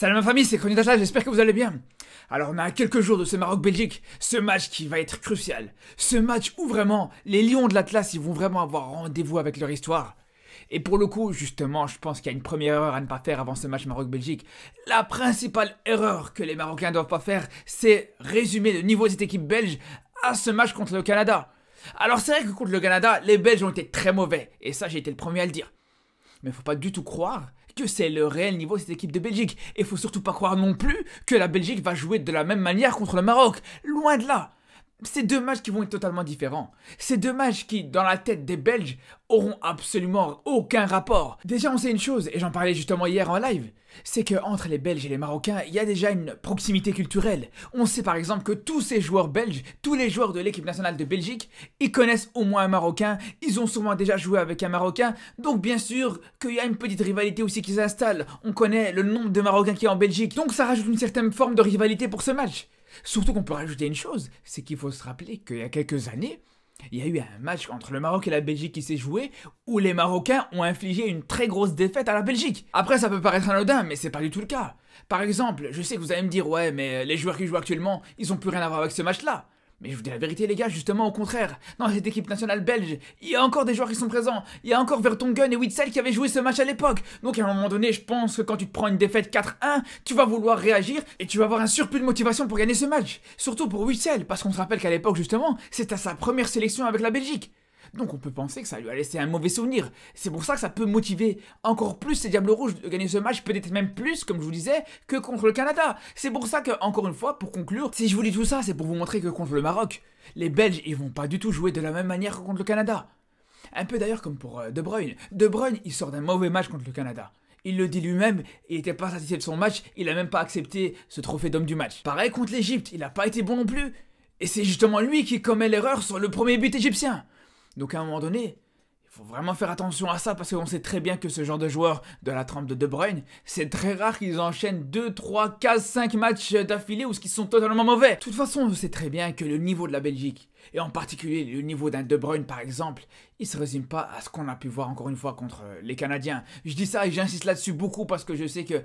Salut ma famille, c'est Chronique d'Atlas, j'espère que vous allez bien. Alors on a quelques jours de ce Maroc-Belgique, ce match qui va être crucial. Ce match où vraiment les Lions de l'Atlas, ils vont vraiment avoir rendez-vous avec leur histoire. Et pour le coup, justement, je pense qu'il y a une première erreur à ne pas faire avant ce match Maroc-Belgique. La principale erreur que les Marocains ne doivent pas faire, c'est résumer le niveau de cette équipe belge à ce match contre le Canada. Alors c'est vrai que contre le Canada, les Belges ont été très mauvais, et ça j'ai été le premier à le dire. Mais faut pas du tout croire c'est le réel niveau de cette équipe de Belgique. Et faut surtout pas croire non plus que la Belgique va jouer de la même manière contre le Maroc. Loin de là c'est deux matchs qui vont être totalement différents. C'est deux matchs qui, dans la tête des Belges, auront absolument aucun rapport. Déjà, on sait une chose, et j'en parlais justement hier en live, c'est qu'entre les Belges et les Marocains, il y a déjà une proximité culturelle. On sait par exemple que tous ces joueurs belges, tous les joueurs de l'équipe nationale de Belgique, ils connaissent au moins un Marocain, ils ont souvent déjà joué avec un Marocain, donc bien sûr qu'il y a une petite rivalité aussi qui s'installe. On connaît le nombre de Marocains qui est en Belgique, donc ça rajoute une certaine forme de rivalité pour ce match. Surtout qu'on peut rajouter une chose, c'est qu'il faut se rappeler qu'il y a quelques années, il y a eu un match entre le Maroc et la Belgique qui s'est joué où les Marocains ont infligé une très grosse défaite à la Belgique. Après, ça peut paraître anodin, mais c'est pas du tout le cas. Par exemple, je sais que vous allez me dire, ouais, mais les joueurs qui jouent actuellement, ils ont plus rien à voir avec ce match-là. Mais je vous dis la vérité, les gars, justement, au contraire. Dans cette équipe nationale belge, il y a encore des joueurs qui sont présents. Il y a encore Vertonghen et Witzel qui avaient joué ce match à l'époque. Donc, à un moment donné, je pense que quand tu te prends une défaite 4-1, tu vas vouloir réagir et tu vas avoir un surplus de motivation pour gagner ce match. Surtout pour Witzel, parce qu'on se rappelle qu'à l'époque, justement, c'était sa première sélection avec la Belgique. Donc on peut penser que ça lui a laissé un mauvais souvenir. C'est pour ça que ça peut motiver encore plus ces Diables Rouges de gagner ce match, peut-être même plus, comme je vous disais, que contre le Canada. C'est pour ça que, encore une fois, pour conclure, si je vous dis tout ça, c'est pour vous montrer que contre le Maroc, les Belges, ils vont pas du tout jouer de la même manière que contre le Canada. Un peu d'ailleurs comme pour euh, De Bruyne. De Bruyne, il sort d'un mauvais match contre le Canada. Il le dit lui-même, il n'était pas satisfait de son match, il a même pas accepté ce trophée d'homme du match. Pareil contre l'Egypte, il n'a pas été bon non plus. Et c'est justement lui qui commet l'erreur sur le premier but égyptien. Donc à un moment donné, il faut vraiment faire attention à ça parce qu'on sait très bien que ce genre de joueur, de la trempe de De Bruyne, c'est très rare qu'ils enchaînent 2, 3, 4, 5 matchs d'affilée ou ce qu'ils sont totalement mauvais. De toute façon, on sait très bien que le niveau de la Belgique, et en particulier le niveau d'un De Bruyne par exemple, il se résume pas à ce qu'on a pu voir encore une fois contre les Canadiens. Je dis ça et j'insiste là-dessus beaucoup parce que je sais que, euh,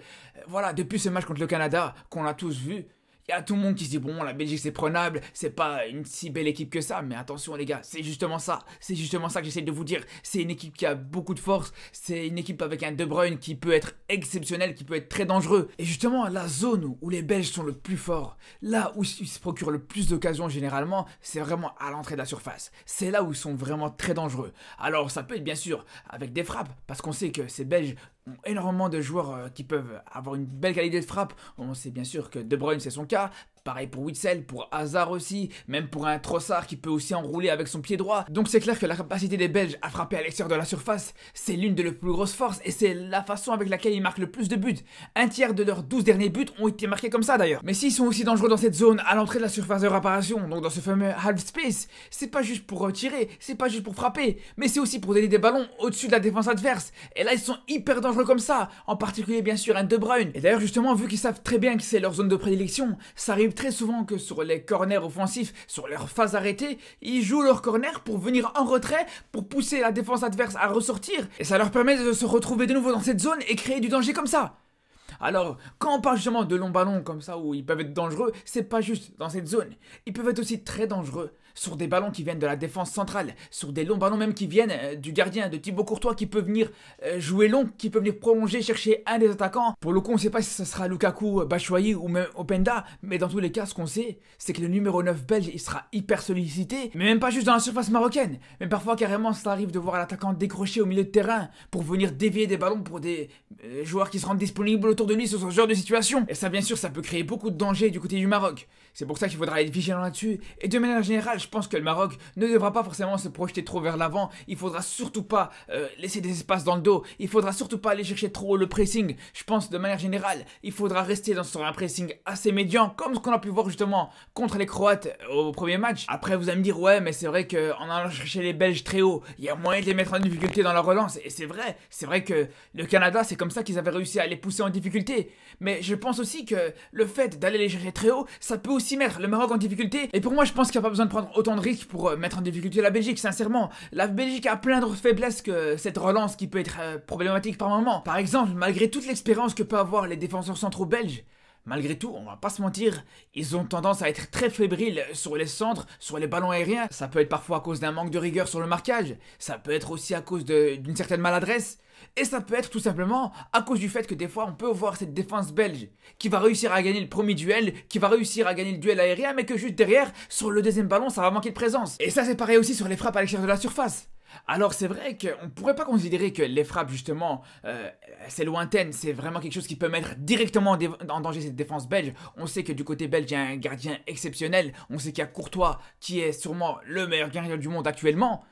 voilà, depuis ce match contre le Canada qu'on a tous vu, il y a tout le monde qui se dit bon, la Belgique c'est prenable, c'est pas une si belle équipe que ça, mais attention les gars, c'est justement ça, c'est justement ça que j'essaie de vous dire. C'est une équipe qui a beaucoup de force, c'est une équipe avec un De Bruyne qui peut être exceptionnel, qui peut être très dangereux. Et justement, la zone où les Belges sont le plus forts, là où ils se procurent le plus d'occasions généralement, c'est vraiment à l'entrée de la surface. C'est là où ils sont vraiment très dangereux. Alors ça peut être bien sûr avec des frappes, parce qu'on sait que ces Belges énormément de joueurs euh, qui peuvent avoir une belle qualité de frappe. On sait bien sûr que De Bruyne, c'est son cas. Pareil pour Witzel, pour Hazard aussi, même pour un Trossard qui peut aussi enrouler avec son pied droit. Donc c'est clair que la capacité des Belges à frapper à l'extérieur de la surface, c'est l'une de leurs plus grosses forces et c'est la façon avec laquelle ils marquent le plus de buts. Un tiers de leurs 12 derniers buts ont été marqués comme ça d'ailleurs. Mais s'ils sont aussi dangereux dans cette zone, à l'entrée de la surface de réparation, donc dans ce fameux half space, c'est pas juste pour tirer, c'est pas juste pour frapper, mais c'est aussi pour donner des ballons au-dessus de la défense adverse. Et là ils sont hyper dangereux comme ça, en particulier bien sûr un De Bruyne. Et d'ailleurs justement, vu qu'ils savent très bien que c'est leur zone de prédilection, ça arrive très souvent que sur les corners offensifs, sur leurs phases arrêtées, ils jouent leur corner pour venir en retrait, pour pousser la défense adverse à ressortir, et ça leur permet de se retrouver de nouveau dans cette zone et créer du danger comme ça. Alors, quand on parle justement de longs ballons comme ça où ils peuvent être dangereux, c'est pas juste dans cette zone. Ils peuvent être aussi très dangereux sur des ballons qui viennent de la défense centrale, sur des longs ballons même qui viennent euh, du gardien, de Thibaut Courtois qui peut venir euh, jouer long, qui peut venir prolonger, chercher un des attaquants. Pour le coup, on sait pas si ce sera Lukaku, euh, Batshuayi ou même Openda, mais dans tous les cas, ce qu'on sait, c'est que le numéro 9 belge, il sera hyper sollicité, mais même pas juste dans la surface marocaine, mais parfois carrément, ça arrive de voir l'attaquant décrocher au milieu de terrain pour venir dévier des ballons pour des joueurs qui se rendent disponibles autour de sur ce genre de situation. Et ça, bien sûr, ça peut créer beaucoup de dangers du côté du Maroc. C'est pour ça qu'il faudra être vigilant là-dessus. Et de manière générale, je pense que le Maroc ne devra pas forcément se projeter trop vers l'avant. Il faudra surtout pas euh, laisser des espaces dans le dos. Il faudra surtout pas aller chercher trop le pressing. Je pense de manière générale, il faudra rester dans un pressing assez médian, comme ce qu'on a pu voir justement contre les Croates euh, au premier match. Après, vous allez me dire, ouais, mais c'est vrai qu'en allant chercher les Belges très haut, il y a moyen de les mettre en difficulté dans la relance. Et c'est vrai, c'est vrai que le Canada, c'est comme ça qu'ils avaient réussi à les pousser en difficulté mais je pense aussi que le fait d'aller les gérer très haut, ça peut aussi mettre le Maroc en difficulté. Et pour moi, je pense qu'il n'y a pas besoin de prendre autant de risques pour euh, mettre en difficulté la Belgique, sincèrement. La Belgique a plein de faiblesses que cette relance qui peut être euh, problématique par moment. Par exemple, malgré toute l'expérience que peuvent avoir les défenseurs centraux belges, Malgré tout, on va pas se mentir, ils ont tendance à être très fébriles sur les centres, sur les ballons aériens. Ça peut être parfois à cause d'un manque de rigueur sur le marquage, ça peut être aussi à cause d'une certaine maladresse, et ça peut être tout simplement à cause du fait que des fois on peut voir cette défense belge qui va réussir à gagner le premier duel, qui va réussir à gagner le duel aérien, mais que juste derrière, sur le deuxième ballon, ça va manquer de présence. Et ça c'est pareil aussi sur les frappes à l'extérieur de la surface. Alors c'est vrai qu'on ne pourrait pas considérer que les frappes justement, euh, c'est lointaine, c'est vraiment quelque chose qui peut mettre directement en, danger cette défense belge. On sait que du côté belge, il y a un gardien exceptionnel, on sait qu'il y a Courtois qui est sûrement le meilleur gardien du monde actuellement.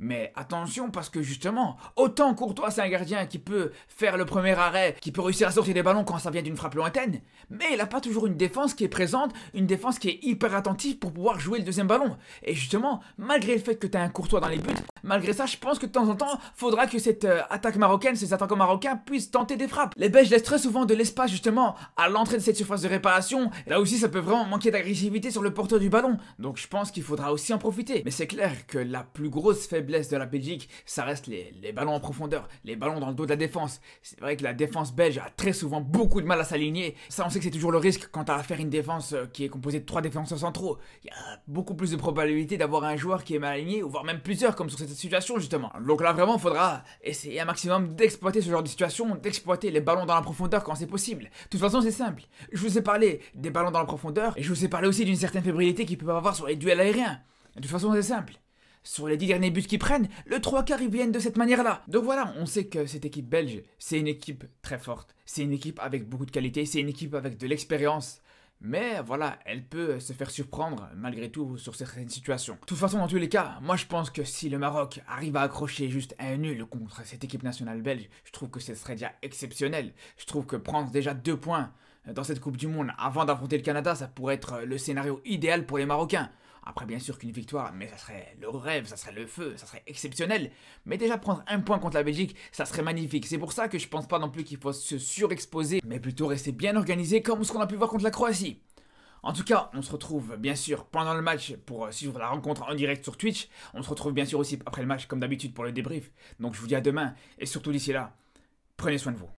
Mais attention parce que justement, autant Courtois c'est un gardien qui peut faire le premier arrêt, qui peut réussir à sortir des ballons quand ça vient d'une frappe lointaine, mais il n'a pas toujours une défense qui est présente, une défense qui est hyper attentive pour pouvoir jouer le deuxième ballon. Et justement, malgré le fait que tu as un Courtois dans les buts, Malgré ça, je pense que de temps en temps, faudra que cette euh, attaque marocaine, ces attaquants marocains puissent tenter des frappes. Les Belges laissent très souvent de l'espace justement à l'entrée de cette surface de réparation. Et là aussi, ça peut vraiment manquer d'agressivité sur le porteur du ballon. Donc je pense qu'il faudra aussi en profiter. Mais c'est clair que la plus grosse faiblesse de la Belgique, ça reste les, ballons en profondeur, les ballons dans le dos de la défense. C'est vrai que la défense belge a très souvent beaucoup de mal à s'aligner. Ça, on sait que c'est toujours le risque quand à faire une défense euh, qui est composée de trois défenseurs centraux. Il y a beaucoup plus de probabilité d'avoir un joueur qui est mal aligné, ou voire même plusieurs comme sur cette situation justement. Donc là vraiment faudra essayer un maximum d'exploiter ce genre de situation, d'exploiter les ballons dans la profondeur quand c'est possible. De toute façon c'est simple, je vous ai parlé des ballons dans la profondeur et je vous ai parlé aussi d'une certaine fébrilité qu'ils peuvent avoir sur les duels aériens. De toute façon c'est simple. Sur les dix derniers buts qu'ils prennent, le trois quarts ils viennent de cette manière-là. Donc voilà, on sait que cette équipe belge, c'est une équipe très forte. C'est une équipe avec beaucoup de qualité, c'est une équipe avec de l'expérience. Mais voilà, elle peut se faire surprendre malgré tout sur certaines situations. De toute façon, dans tous les cas, moi je pense que si le Maroc arrive à accrocher juste un nul contre cette équipe nationale belge, je trouve que ce serait déjà exceptionnel. Je trouve que prendre déjà deux points dans cette Coupe du Monde avant d'affronter le Canada, ça pourrait être le scénario idéal pour les Marocains. Après, bien sûr qu'une victoire, mais ça serait le rêve, ça serait le feu, ça serait exceptionnel. Mais déjà prendre un point contre la Belgique, ça serait magnifique. C'est pour ça que je pense pas non plus qu'il faut se surexposer, mais plutôt rester bien organisé comme ce qu'on a pu voir contre la Croatie. En tout cas, on se retrouve bien sûr pendant le match pour euh, suivre la rencontre en direct sur Twitch. On se retrouve bien sûr aussi après le match comme d'habitude pour le débrief. Donc je vous dis à demain et surtout d'ici là, prenez soin de vous.